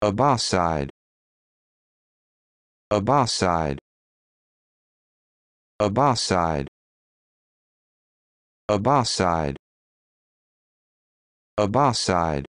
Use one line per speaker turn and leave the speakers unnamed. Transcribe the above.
Abbaside Abbaside Abbaside Abbaside Abbaside